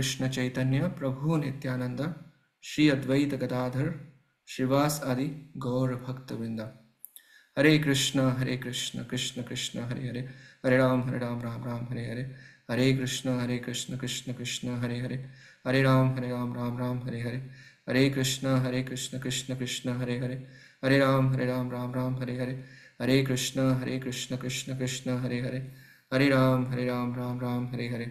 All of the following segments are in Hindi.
कृष्ण चैतन्य प्रभु नित्यानंद श्री अद्वैत गदाधर श्रीवास आदि गौर भक्त Hare Krishna Hare Krishna Krishna Krishna Hare Hare Hare Ram Hare Ram Ram Ram Hare Hare Hare Krishna Hare Krishna Krishna Krishna Hare Hare Hare Ram Hare Ram Ram Ram Hare Hare Hare Krishna Hare Krishna Krishna Krishna Hare Hare Hare Ram Hare Ram Ram Ram Hare Hare Hare Krishna Hare Krishna Krishna Krishna Hare Hare Hare Ram Hare Ram Ram Ram Hare Hare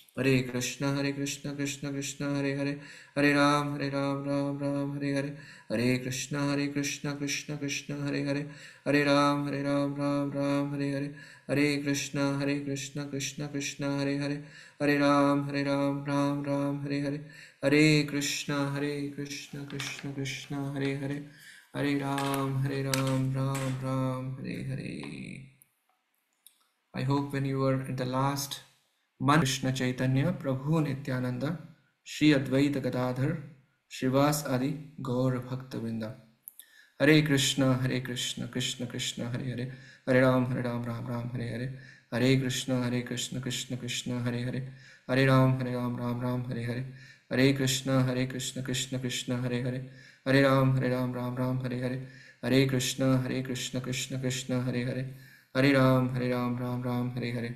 Hare Krishna Hare Krishna Krishna Krishna Hare Hare Hare Ram Hare Ram Ram Ram Hare Hare Hare Krishna Hare Krishna Krishna Krishna Hare Hare Hare Ram Hare Ram Ram Ram Hare Hare Hare Krishna Hare Krishna Krishna Krishna Hare Hare Hare Ram Hare Ram Ram Ram Hare Hare Hare Krishna Hare Krishna Krishna Krishna Hare Hare Hare Ram Hare Ram Ram Ram Hare Hare I hope when you are in the last मन कृष्ण चैतन्य प्रभु नित्यानंद श्री अद्वैत गदाधर श्रीवास आदि गौर भक्तवृंदा Hare Krishna Hare Krishna Krishna Krishna Hare Hare Hare Ram Hare Ram Ram Ram Hare Hare Hare Krishna Hare Krishna Krishna Krishna Hare Hare Hare Ram Hare Ram Ram Ram Hare Hare Hare Krishna Hare Krishna Krishna Krishna Hare Hare Hare Ram Hare Ram Ram Ram Hare Hare Hare Krishna Hare Krishna Krishna Krishna Hare Hare Hare Ram Hare Ram Ram Ram Hare Hare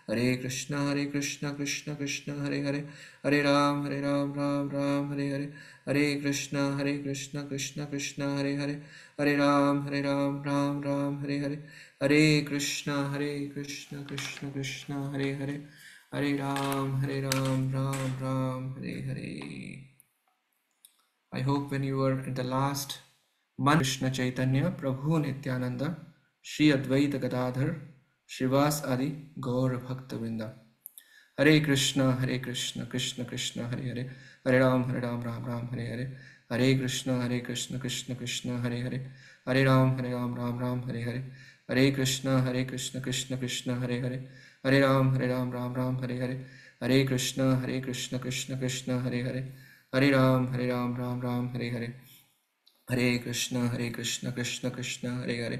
Hare Krishna Hare Krishna Krishna Krishna Hare Hare Hare Ram Hare Ram Ram Ram Hare Hare Hare Krishna Hare Krishna Krishna Krishna Hare Hare Hare Ram Hare Ram Ram Ram Hare Hare Hare Krishna Hare Krishna Krishna Krishna Hare Hare Hare Ram Hare Ram Ram Ram Hare Hare I hope when you are at the last मन कृष्ण चैतन्य प्रभु नित्यानंद श्री अद्वैत गदाधर श्रीवास आदि गौर भक्त वृंदा Hare Krishna Hare Krishna Krishna Krishna Hare Hare Hare Ram Hare Ram Ram Ram Hare Hare Hare Krishna Hare Krishna Krishna Krishna Hare Hare Hare Ram Hare Ram Ram Ram Hare Hare Hare Krishna Hare Krishna Krishna Krishna Hare Hare Hare Ram Hare Ram Ram Ram Hare Hare Hare Krishna Hare Krishna Krishna Krishna Hare Hare Hare Ram Hare Ram Ram Ram Hare Hare Hare Krishna Hare Krishna Krishna Krishna Hare Hare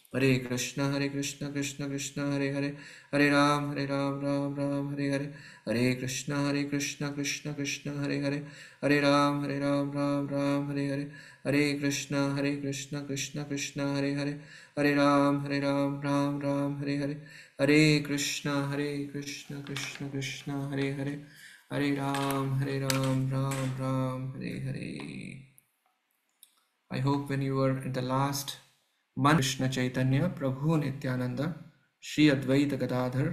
Hare Krishna Hare Krishna Krishna Krishna Hare Hare Hare Ram Hare Ram Ram Ram Hare Hare Hare Krishna Hare Krishna Krishna Krishna Hare Hare Hare Ram Hare Ram Ram Ram Hare Hare Hare Krishna Hare Krishna Krishna Krishna Hare Hare Hare Ram Hare Ram Ram Ram Hare Hare Hare Krishna Hare Krishna Krishna Krishna Hare Hare Hare Ram Hare Ram Ram Ram Hare Hare I hope when you were in the last मन कृष्ण चैतन्य प्रभु नित्यानंद श्री अद्वैत गदाधर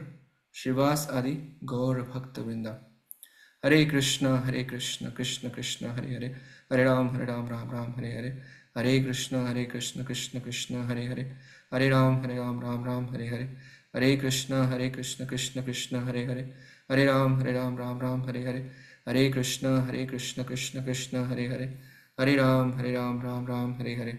श्रीवास आदि गौर भक्त वृंदा Hare Krishna Hare Krishna Krishna Krishna Hare Hare Hare Ram Hare Ram Ram Ram Hare Hare Hare Krishna Hare Krishna Krishna Krishna Hare Hare Hare Ram Hare Ram Ram Ram Hare Hare Hare Krishna Hare Krishna Krishna Krishna Hare Hare Hare Ram Hare Ram Ram Ram Hare Hare Hare Krishna Hare Krishna Krishna Krishna Hare Hare Hare Ram Hare Ram Ram Ram Hare Hare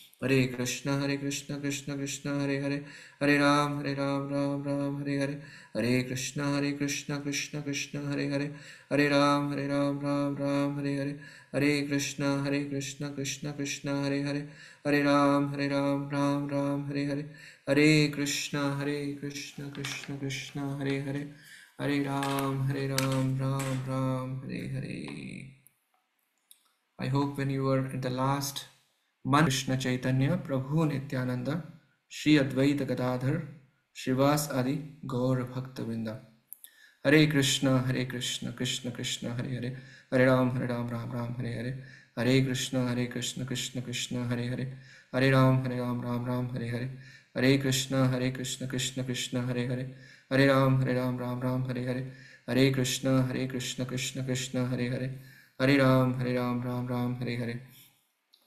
Hare Krishna Hare Krishna Krishna Krishna Hare Hare Hare Ram Hare Ram Ram Ram Hare Hare Hare Krishna Hare Krishna Krishna Krishna Hare Hare Hare Ram Hare Ram Ram Ram Hare Hare Hare Krishna Hare Krishna Krishna Krishna Hare Hare Hare Ram Hare Ram Ram Ram Hare Hare Hare Krishna Hare Krishna Krishna Krishna Hare Hare Hare Ram Hare Ram Ram Ram Hare Hare I hope when you are in the last मन कृष्ण चैतन्य प्रभु नित्यानंद श्री अद्वैत गदाधर श्रीवास आदि गौर भक्त वृंदा Hare Krishna Hare Krishna Krishna Krishna Hare Hare Hare Ram Hare Ram Ram Ram Hare Hare Hare Krishna Hare Krishna Krishna Krishna Hare Hare Hare Ram Hare Ram Ram Ram Hare Hare Hare Krishna Hare Krishna Krishna Krishna Hare Hare Hare Ram Hare Ram Ram Ram Hare Hare Hare Krishna Hare Krishna Krishna Krishna Hare Hare Hare Ram Hare Ram Ram Ram Hare Hare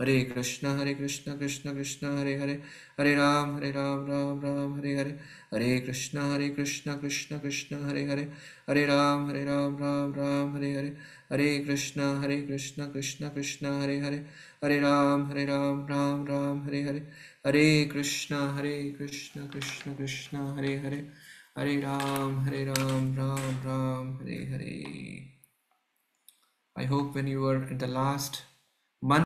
Hare Krishna Hare Krishna Krishna Krishna Hare Hare Hare Ram Hare Ram Ram Ram Hare Hare Hare Krishna Hare Krishna Krishna Krishna Hare Hare Hare Ram Hare Ram Ram Ram Hare Hare Hare Krishna Hare Krishna Krishna Krishna Hare Hare Hare Ram Hare Ram Ram Ram Hare Hare Hare Krishna Hare Krishna Krishna Krishna Hare Hare Hare Ram Hare Ram Ram Ram Hare Hare I hope when you are in the last